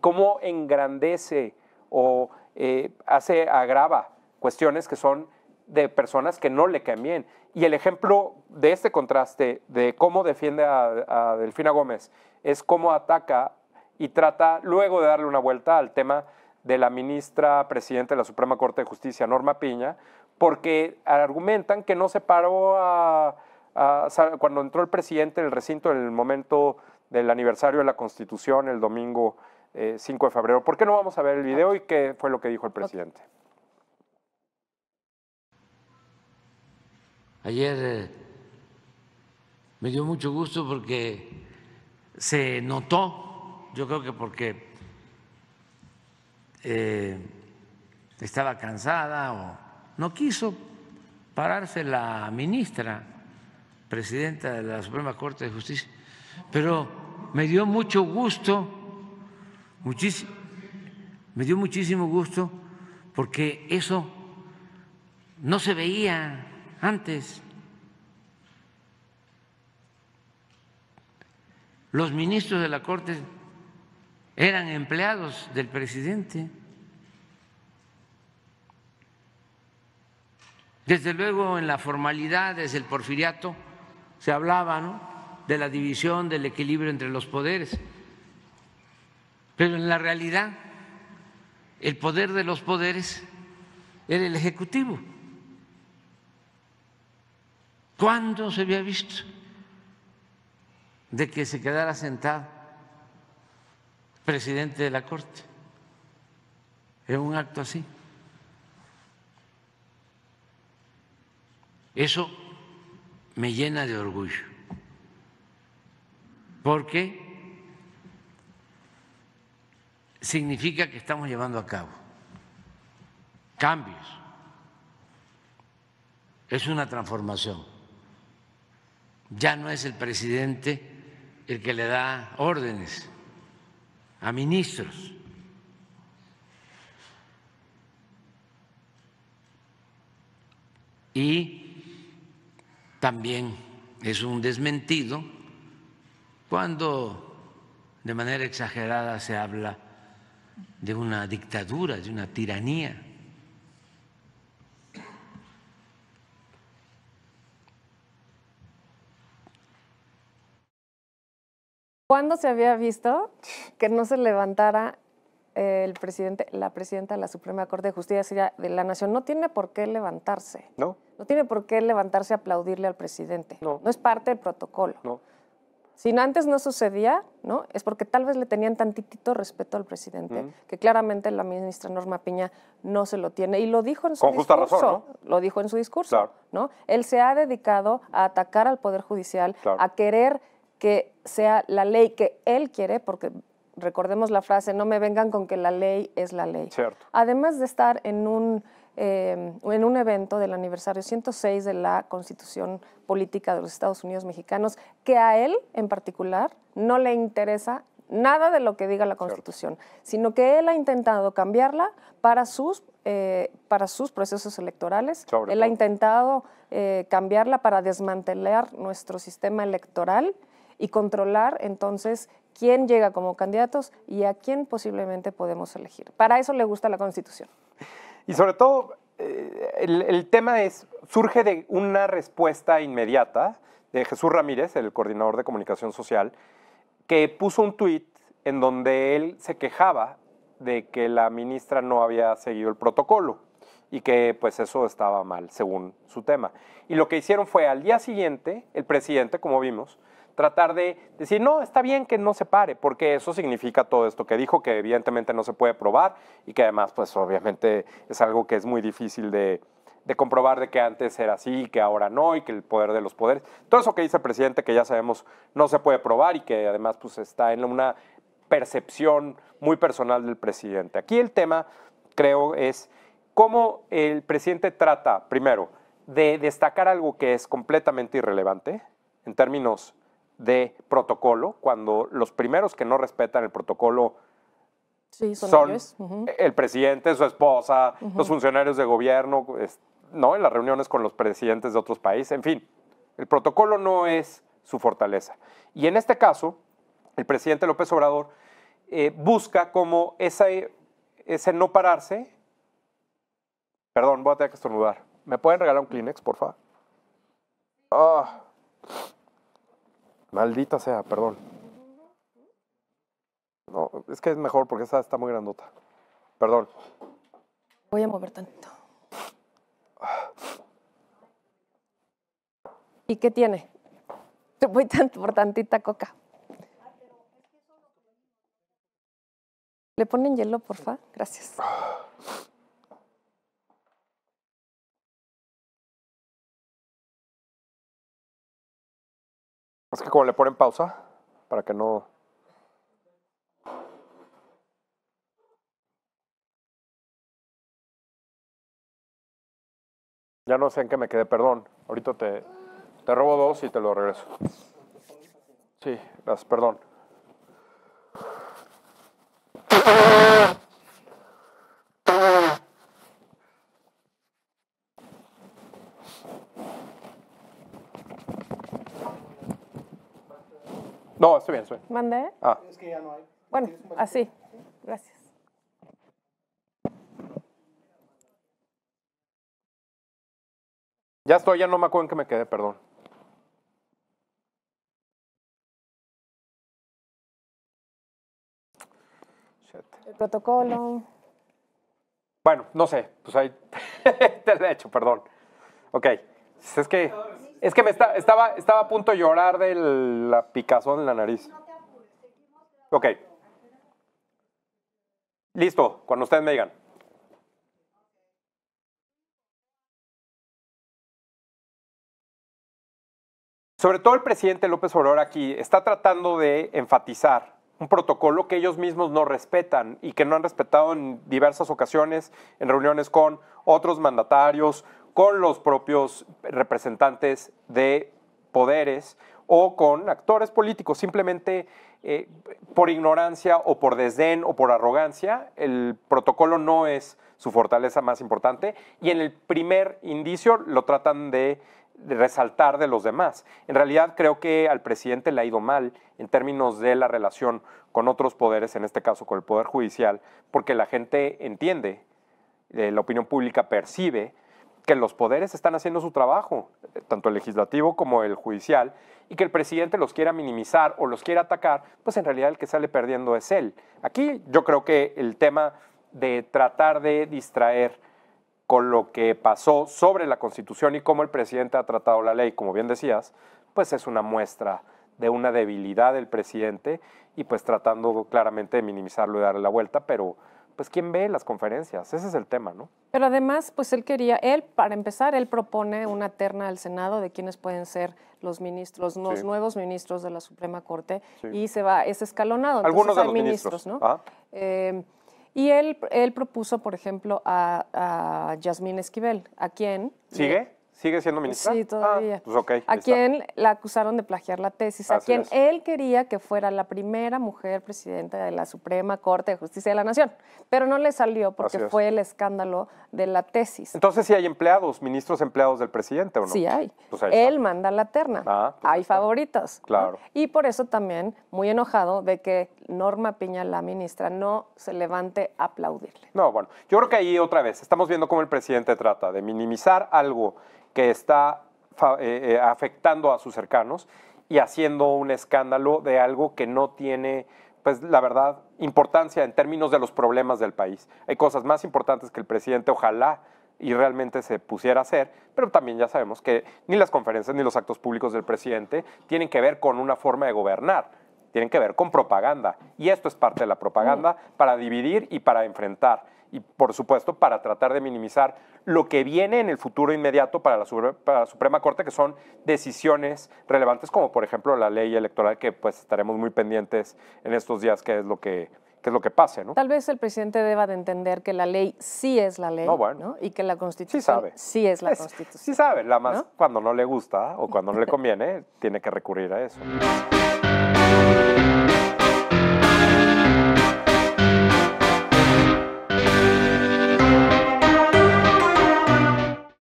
cómo engrandece o eh, hace, agrava cuestiones que son de personas que no le caen bien. Y el ejemplo de este contraste, de cómo defiende a, Delfina Gómez, es cómo ataca y trata luego de darle una vuelta al tema de la ministra presidente de la Suprema Corte de Justicia, Norma Piña, porque argumentan que no se paró cuando entró el presidente en el recinto en el momento del aniversario de la Constitución el domingo 5 eh, de febrero. ¿Por qué no vamos a ver el video y qué fue lo que dijo el presidente? Ayer eh, me dio mucho gusto porque se notó, yo creo que porque eh, estaba cansada o no quiso pararse la ministra, presidenta de la Suprema Corte de Justicia, pero me dio mucho gusto Muchísimo, me dio muchísimo gusto porque eso no se veía antes. Los ministros de la Corte eran empleados del presidente. Desde luego en la formalidad, desde el porfiriato, se hablaba de la división, del equilibrio entre los poderes. Pero en la realidad, el poder de los poderes era el Ejecutivo. ¿Cuándo se había visto de que se quedara sentado presidente de la Corte Es un acto así? Eso me llena de orgullo, porque significa que estamos llevando a cabo cambios. Es una transformación. Ya no es el presidente el que le da órdenes a ministros. Y también es un desmentido cuando de manera exagerada se habla de una dictadura, de una tiranía. ¿Cuándo se había visto que no se levantara eh, el presidente, la presidenta de la Suprema Corte de Justicia de la Nación? No tiene por qué levantarse. No. No tiene por qué levantarse a aplaudirle al presidente. No. No es parte del protocolo. No. Si antes no sucedía, ¿no? Es porque tal vez le tenían tantitito respeto al presidente, que claramente la ministra Norma Piña no se lo tiene. Y lo dijo en su discurso. Con Justa razón, Lo dijo en su discurso. ¿no? Él se ha dedicado a atacar al Poder Judicial, a querer que sea la ley que él quiere, porque recordemos la frase, no me vengan con que la ley es la ley. Además de estar en un Em, en un evento del aniversario 106 de la Constitución Política de los Estados Unidos Mexicanos, que a él en particular no le interesa nada de lo que diga la Constitución, sino que él ha intentado cambiarla para sus, eh, para sus procesos electorales. él ha intentado eh, cambiarla para desmantelar nuestro sistema electoral y controlar entonces quién llega como candidatos y a quién posiblemente podemos elegir. Para eso le gusta la Constitución. Y sobre todo, eh, el, el, tema es, surge de una respuesta inmediata de Jesús Ramírez, el coordinador de comunicación social, que puso un tuit en donde él se quejaba de que la ministra no había seguido el protocolo y que pues eso estaba mal según su tema. Y lo que hicieron fue al día siguiente, el presidente, como vimos, tratar de decir, no, está bien que no se pare, porque eso significa todo esto que dijo, que evidentemente no se puede probar y que además, pues obviamente es algo que es muy difícil de, comprobar de que antes era así y que ahora no y que el poder de los poderes. Todo eso que dice el presidente que ya sabemos no se puede probar y que además pues está en una percepción muy personal del presidente. Aquí el tema creo es cómo el presidente trata primero de destacar algo que es completamente irrelevante en términos de protocolo, cuando los primeros que no respetan el protocolo son, el presidente, su esposa, los funcionarios de gobierno, ¿no? en las reuniones con los presidentes de otros países, en fin, el protocolo no es su fortaleza. Y en este caso, el presidente López Obrador eh, busca como ese, ese no pararse, perdón, voy a tener que estornudar. ¿Me pueden regalar un Kleenex, por favor? Ah. Maldita sea, perdón. No, es que es mejor porque esa está muy grandota. Perdón. Voy a mover tantito. ¿Y qué tiene? Te voy por tantita coca. ¿Le ponen hielo, porfa? Gracias. Es que como le ponen pausa para que no... Ya no sé en qué me quedé, perdón. Ahorita te, te robo dos y te lo regreso. Sí, las perdón. No, estoy bien, estoy bien. ¿Mandé? Ah. Es que ya no hay. Bueno, así. Gracias. Ya estoy, ya no me acuerdo en qué me quedé, perdón. El protocolo. Bueno, no sé, pues ahí te he hecho, perdón. Ok, es que... Es que me estaba, estaba a punto de llorar de la picazón en la nariz. Ok. Listo, cuando ustedes me digan. Sobre todo el presidente López Obrador aquí está tratando de enfatizar un protocolo que ellos mismos no respetan y que no han respetado en diversas ocasiones, en reuniones con otros mandatarios, con los propios representantes de poderes o con actores políticos. Simplemente eh, por ignorancia o por desdén o por arrogancia, el protocolo no es su fortaleza más importante y en el primer indicio lo tratan de, resaltar de los demás. En realidad creo que al presidente le ha ido mal en términos de la relación con otros poderes, en este caso con el Poder Judicial, porque la gente entiende, eh, la opinión pública percibe que los poderes están haciendo su trabajo, eh, tanto el legislativo como el judicial, y que el presidente los quiera minimizar o los quiera atacar, pues en realidad el que sale perdiendo es él. Aquí yo creo que el tema de tratar de distraer con lo que pasó sobre la Constitución y cómo el presidente ha tratado la ley, como bien decías, pues es una muestra de una debilidad del presidente y pues tratando claramente de minimizarlo y darle la vuelta, pero pues quién ve las conferencias, ese es el tema, ¿no? Pero además, pues él quería, él, para empezar, él propone una terna al Senado de quienes pueden ser los ministros, los nuevos ministros de la Suprema Corte, y se va, es escalonado. Algunos de los ministros, ¿no? Ah. Eh, y él, él propuso, por ejemplo, a, a Yasmín Esquivel, a quien... ¿Sigue? ¿Sigue siendo ministra? Sí, ah, todavía. pues ¿ok? a quien la acusaron de plagiar la tesis, a quien él quería que fuera la primera mujer presidenta de la Suprema Corte de Justicia de la Nación, pero no le salió porque fue el escándalo de la tesis. Entonces sí hay empleados, ministros empleados del presidente o no? Sí hay. Pues él manda la terna. Ah, pues hay favoritos. Claro. Y por eso también muy enojado de que Norma Piña, la ministra, no se levante a aplaudirle. No, bueno, yo creo que ahí otra vez estamos viendo cómo el presidente trata de minimizar algo que está eh, eh, afectando a sus cercanos y haciendo un escándalo de algo que no tiene, pues la verdad, importancia en términos de los problemas del país. Hay cosas más importantes que el presidente ojalá y realmente se pusiera a hacer, pero también ya sabemos que ni las conferencias ni los actos públicos del presidente tienen que ver con una forma de gobernar tienen que ver con propaganda. Y esto es parte de la propaganda para dividir y para enfrentar. Y por supuesto, para tratar de minimizar lo que viene en el futuro inmediato para la, Suprema Corte, que son decisiones relevantes, como por ejemplo la ley electoral, que pues estaremos muy pendientes en estos días, qué es lo que, es lo que pase, ¿no? Tal vez el presidente deba de entender que la ley sí es la ley, Y que la Constitución sí, es la Constitución. Sí sabe, la más cuando no le gusta o cuando no le conviene, tiene que recurrir a eso.